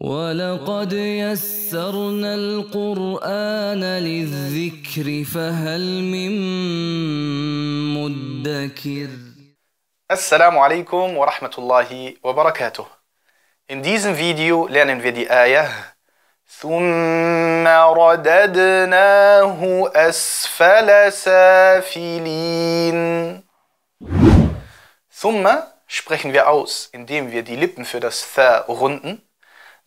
ولقد يسرنا القرآن للذكر فهل من مدكر السلام عليكم ورحمة الله وبركاته In diesem Video lernen wir die Ayah ثم رددناه أسفل سافلين ثم sprechen wir aus, indem wir die Lippen für das Tha runden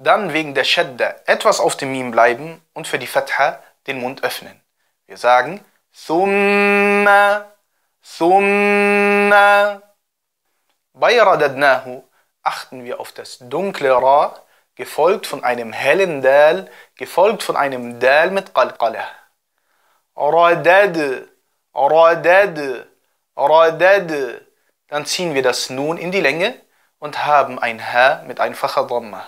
Dann wegen der Shadda etwas auf dem Mim bleiben und für die Fatha den Mund öffnen. Wir sagen Summa, Summa. Bei Radadnahu achten wir auf das dunkle Ra, gefolgt von einem hellen Dal, gefolgt von einem Dal mit Qalqalah. Radad, Radad, Radad. Dann ziehen wir das Nun in die Länge und haben ein H mit einfacher Dhamma.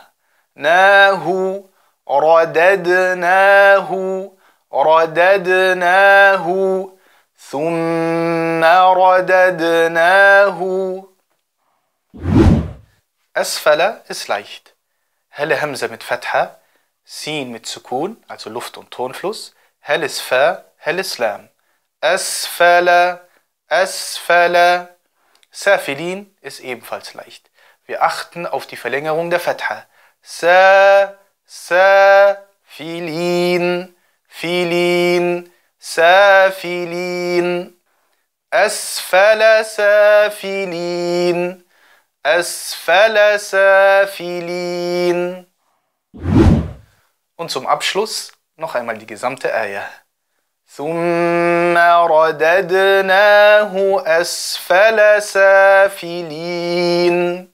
رددناه رددناه رددناه ثم رددناه أسفل ist leicht. Helle Hemse mit Fatha, Sin mit Sukun, also Luft- und Tonfluss, helles Fa, helles Lam. Asfala, Asfala. Safilin ist ebenfalls leicht. Wir achten auf die Verlängerung der Fatha se, se, filin, filin, Filin. أسفل سافلين أسفل سافلين Und zum Abschluss noch einmal die gesamte Eier. ثم رددناه أسفل سافلين